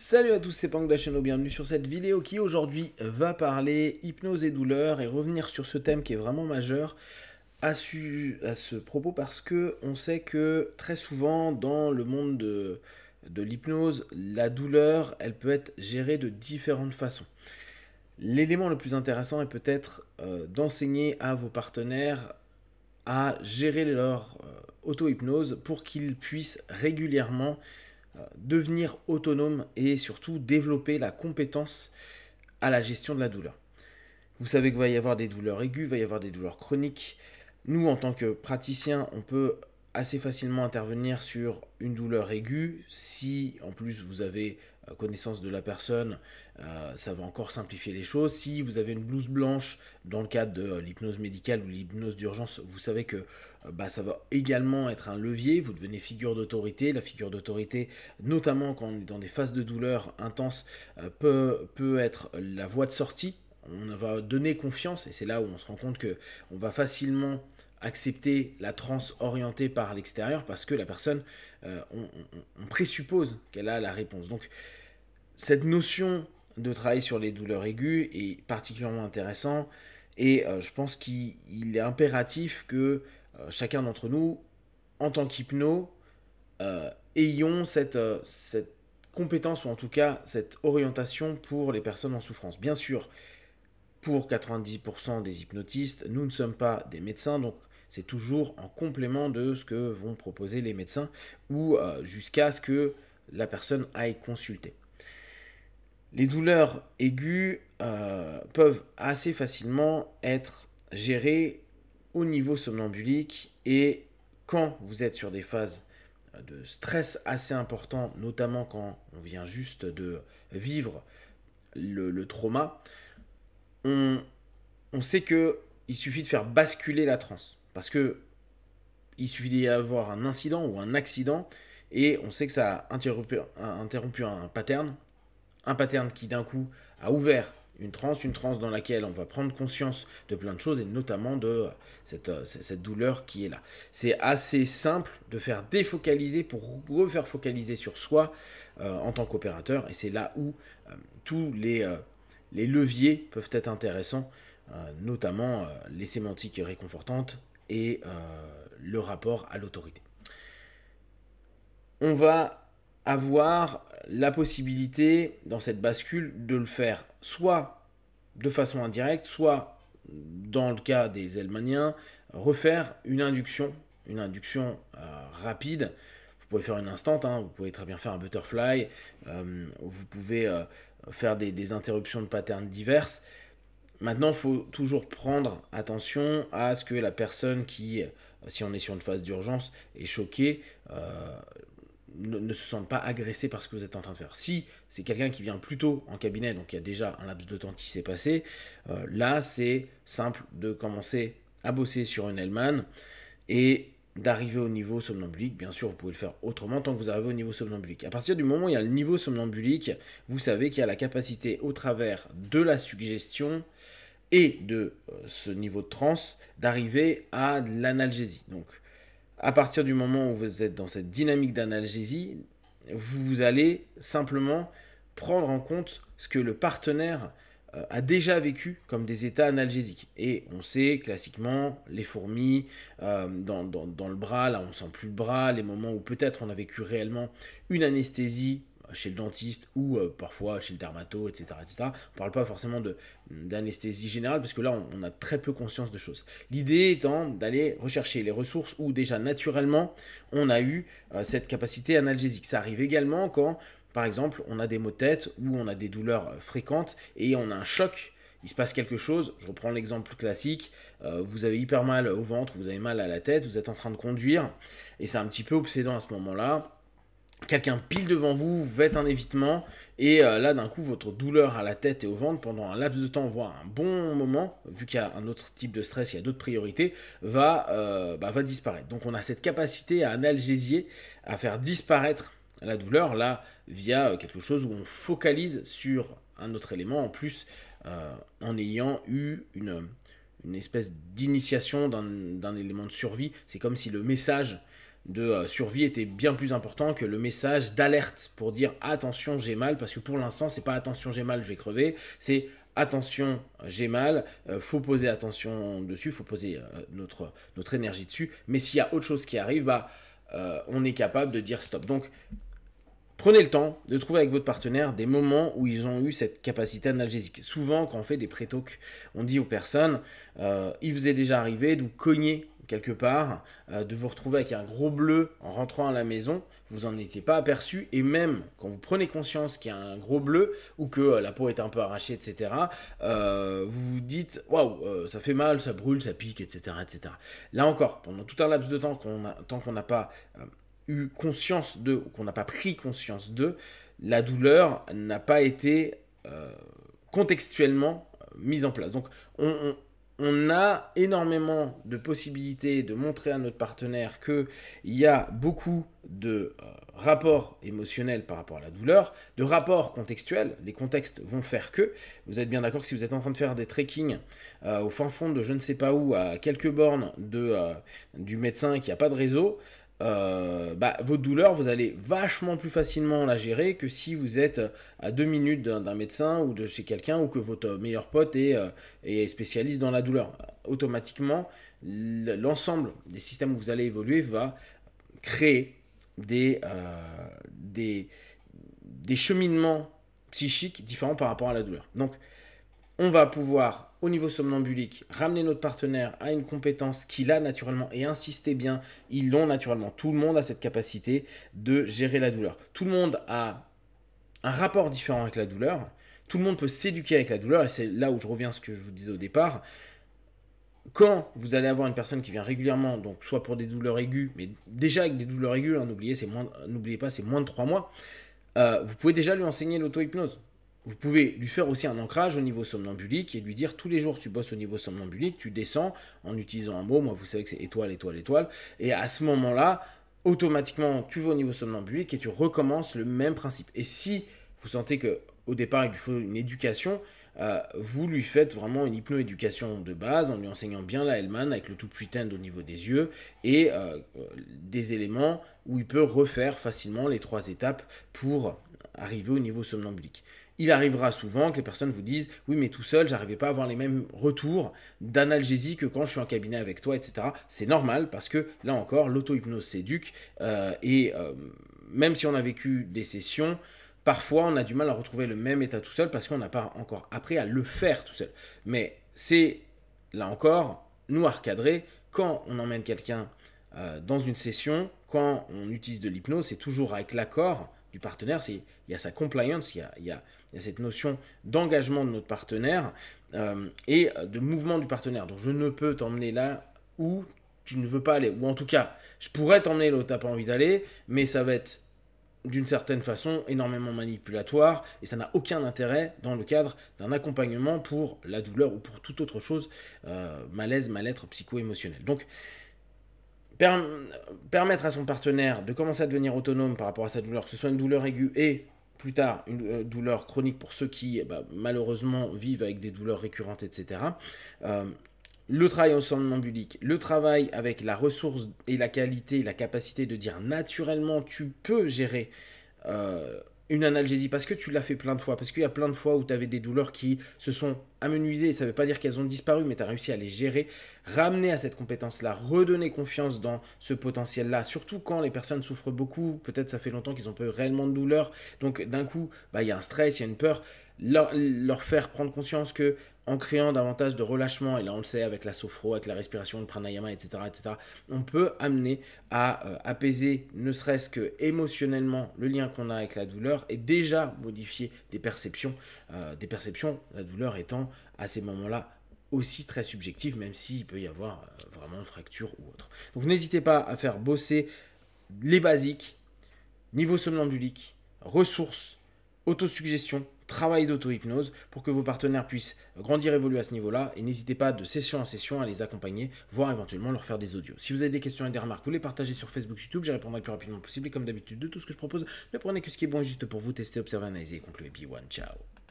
Salut à tous, c'est Pang bienvenue sur cette vidéo qui aujourd'hui va parler hypnose et douleur et revenir sur ce thème qui est vraiment majeur à, ce propos parce que on sait que très souvent dans le monde de, l'hypnose, la douleur, elle peut être gérée de différentes façons. L'élément le plus intéressant est peut-être euh, d'enseigner à vos partenaires à gérer leur euh, auto-hypnose pour qu'ils puissent régulièrement euh, devenir autonome et surtout développer la compétence à la gestion de la douleur. Vous savez qu'il va y avoir des douleurs aiguës, il va y avoir des douleurs chroniques. Nous, en tant que praticiens, on peut assez facilement intervenir sur une douleur aiguë. Si en plus vous avez euh, connaissance de la personne, euh, ça va encore simplifier les choses. Si vous avez une blouse blanche dans le cadre de euh, l'hypnose médicale ou l'hypnose d'urgence, vous savez que bah, ça va également être un levier. Vous devenez figure d'autorité. La figure d'autorité, notamment quand on est dans des phases de douleur intense, peut, peut être la voie de sortie. On va donner confiance et c'est là où on se rend compte que on va facilement accepter la transe orientée par l'extérieur parce que la personne, euh, on, présuppose qu'elle a la réponse. Donc cette notion de travail sur les douleurs aiguës est particulièrement intéressante et euh, je pense qu'il est impératif que euh, chacun d'entre nous, en tant qu'hypno, ayons cette, cette compétence ou en tout cas cette orientation pour les personnes en souffrance. Bien sûr, pour 90% des hypnotistes, nous ne sommes pas des médecins, donc c'est toujours en complément de ce que vont proposer les médecins ou euh, jusqu'à ce que la personne aille consulter. Les douleurs aiguës euh, peuvent assez facilement être gérées au niveau somnambulique et quand vous êtes sur des phases de stress assez important, notamment quand on vient juste de vivre le, trauma, on, on sait que il suffit de faire basculer la transe. Parce que il suffit d'y avoir un incident ou un accident et on sait que ça a interrompu, un pattern, un pattern qui d'un coup a ouvert une transe, une transe dans laquelle on va prendre conscience de plein de choses et notamment de euh, euh, cette, douleur qui est là. C'est assez simple de faire défocaliser pour refaire focaliser sur soi euh, en tant qu'opérateur et c'est là où tous les leviers peuvent être intéressants, notamment les sémantiques réconfortantes, et euh, le rapport à l'autorité. On va avoir la possibilité dans cette bascule de le faire soit de façon indirecte, soit dans le cas des Elmaniens, refaire une induction, une induction euh, rapide. Vous pouvez faire une instante, hein, vous pouvez très bien faire un butterfly, euh, vous pouvez faire des, des, interruptions de patterns diverses. Maintenant, il faut toujours prendre attention à ce que la personne qui, euh, si on est sur une phase d'urgence, est choquée, euh, ne, se sente pas agressée par ce que vous êtes en train de faire. Si c'est quelqu'un qui vient plus tôt en cabinet, donc il y a déjà un laps de temps qui s'est passé, euh, là, c'est simple de commencer à bosser sur une Hellman et d'arriver au niveau somnambulique. Bien sûr, vous pouvez le faire autrement tant que vous arrivez au niveau somnambulique. À partir du moment où il y a le niveau somnambulique, vous savez qu'il y a la capacité au travers de la suggestion et de euh, ce niveau de transe d'arriver à l'analgésie. Donc, à partir du moment où vous êtes dans cette dynamique d'analgésie, vous allez simplement prendre en compte ce que le partenaire euh, a déjà vécu comme des états analgésiques. Et on sait classiquement les fourmis euh, dans, le bras, là on sent plus le bras, les moments où peut-être on a vécu réellement une anesthésie chez le dentiste ou euh, parfois chez le dermato, etc. etc. On ne parle pas forcément d'anesthésie générale parce que là on, a très peu conscience de choses. L'idée étant d'aller rechercher les ressources où déjà naturellement on a eu cette capacité analgésique. Ça arrive également quand par exemple, on a des maux de tête ou on a des douleurs euh, fréquentes et on a un choc il se passe quelque chose, je reprends l'exemple classique, euh, vous avez hyper mal au ventre, vous avez mal à la tête, vous êtes en train de conduire, et c'est un petit peu obsédant à ce moment-là. Quelqu'un pile devant vous, vous faites un évitement, et euh, là d'un coup votre douleur à la tête et au ventre pendant un laps de temps, voire un bon moment, vu qu'il y a un autre type de stress, il y a d'autres priorités, va bah, disparaître. Donc on a cette capacité à analgésier, à faire disparaître la douleur, là, via euh, quelque chose où on focalise sur un autre élément, en plus, euh, en ayant eu une, une espèce d'initiation d'un élément de survie. C'est comme si le message de euh, survie était bien plus important que le message d'alerte pour dire attention j'ai mal parce que pour l'instant c'est pas attention j'ai mal je vais crever c'est attention j'ai mal faut poser attention dessus faut poser notre notre énergie dessus mais s'il y a autre chose qui arrive bah on est capable de dire stop donc Prenez le temps de trouver avec votre partenaire des moments où ils ont eu cette capacité analgésique. Souvent, quand on fait des pré-talks, on dit aux personnes euh, il vous est déjà arrivé de vous cogner quelque part, euh, de vous retrouver avec un gros bleu en rentrant à la maison, vous n'en étiez pas aperçu, et même quand vous prenez conscience qu'il y a un gros bleu ou que euh, la peau est un peu arrachée, etc., vous vous dites waouh, ça fait mal, ça brûle, ça pique, etc., etc. Là encore, pendant tout un laps de temps qu'on n'a pas eu conscience de, qu'on n'a pas pris conscience de, la douleur n'a pas été euh, contextuellement euh, mise en place. Donc on, a énormément de possibilités de montrer à notre partenaire qu'il y a beaucoup de euh, rapports émotionnels par rapport à la douleur, de rapports contextuels. Les contextes vont faire que. Vous êtes bien d'accord que si vous êtes en train de faire des trekking au fin fond de je ne sais pas où, à quelques bornes de, du médecin qui n'a pas de réseau, euh, bah, votre douleur, vous allez vachement plus facilement la gérer que si vous êtes à deux minutes d'un médecin ou de chez quelqu'un ou que votre meilleur pote est, euh, est spécialiste dans la douleur. Automatiquement, l'ensemble des systèmes où vous allez évoluer va créer des, euh, des, des cheminements psychiques différents par rapport à la douleur. Donc, on va pouvoir, au niveau somnambulique, ramener notre partenaire à une compétence qu'il a naturellement et insister bien, ils l'ont naturellement. Tout le monde a cette capacité de gérer la douleur. Tout le monde a un rapport différent avec la douleur. Tout le monde peut s'éduquer avec la douleur et c'est là où je reviens à ce que je vous disais au départ. Quand vous allez avoir une personne qui vient régulièrement, donc soit pour des douleurs aiguës, mais déjà avec des douleurs aiguës, hein, n'oubliez pas, c'est moins de 3 mois, euh, vous pouvez déjà lui enseigner l'auto-hypnose vous pouvez lui faire aussi un ancrage au niveau somnambulique et lui dire tous les jours tu bosses au niveau somnambulique, tu descends en utilisant un mot, moi vous savez que c'est étoile, étoile, étoile, et à ce moment-là, automatiquement tu vas au niveau somnambulique et tu recommences le même principe. Et si vous sentez que au départ il lui faut une éducation, euh, vous lui faites vraiment une hypnoéducation de base en lui enseignant bien la Hellman avec le tout pretend au niveau des yeux et euh, des éléments où il peut refaire facilement les trois étapes pour arriver au niveau somnambulique il arrivera souvent que les personnes vous disent oui mais tout seul j'arrivais pas à avoir les mêmes retours d'analgésie que quand je suis en cabinet avec toi etc c'est normal parce que là encore l'auto-hypnose s'éduque euh, et euh, même si on a vécu des sessions parfois on a du mal à retrouver le même état tout seul parce qu'on n'a pas encore appris à le faire tout seul mais c'est là encore nous à quand on emmène quelqu'un euh, dans une session quand on utilise de l'hypnose c'est toujours avec l'accord du partenaire, c'est il y a sa compliance, il y a, cette notion d'engagement de notre partenaire euh, et de mouvement du partenaire. Donc je ne peux t'emmener là où tu ne veux pas aller, ou en tout cas, je pourrais t'emmener là où tu n'as pas envie d'aller, mais ça va être d'une certaine façon énormément manipulatoire et ça n'a aucun intérêt dans le cadre d'un accompagnement pour la douleur ou pour toute autre chose, euh, malaise, mal-être psycho-émotionnel. Donc permettre à son partenaire de commencer à devenir autonome par rapport à sa douleur, que ce soit une douleur aiguë et plus tard une euh, douleur chronique pour ceux qui bah, malheureusement vivent avec des douleurs récurrentes, etc. Euh, le travail au somnambulique, le travail avec la ressource et la qualité, la capacité de dire naturellement tu peux gérer euh, une analgésie parce que tu l'as fait plein de fois, parce qu'il y a plein de fois où tu avais des douleurs qui se sont amenuisées, ça ne veut pas dire qu'elles ont disparu, mais tu as réussi à les gérer, ramener à cette compétence-là, redonner confiance dans ce potentiel-là, surtout quand les personnes souffrent beaucoup, peut-être ça fait longtemps qu'ils ont pas eu réellement de douleur, donc d'un coup, bah, il y a un stress, il y a une peur, leur, faire prendre conscience que en créant davantage de relâchement, et là on le sait avec la sophro, avec la respiration, le pranayama, etc., etc., on peut amener à euh, apaiser, ne serait-ce que émotionnellement, le lien qu'on a avec la douleur et déjà modifier des perceptions, euh, des perceptions, la douleur étant à ces moments-là aussi très subjectifs même s'il peut y avoir euh, vraiment fracture ou autre. Donc n'hésitez pas à faire bosser les basiques, niveau somnambulique, ressources, autosuggestion, travail d'auto-hypnose pour que vos partenaires puissent grandir, évoluer à ce niveau-là. Et n'hésitez pas de session en session à les accompagner, voire éventuellement leur faire des audios. Si vous avez des questions et des remarques, vous les partagez sur Facebook, YouTube, j'y répondrai le plus rapidement possible. Et comme d'habitude, de tout ce que je propose, ne prenez que ce qui est bon juste pour vous, tester, observer, analyser, conclure. Et ciao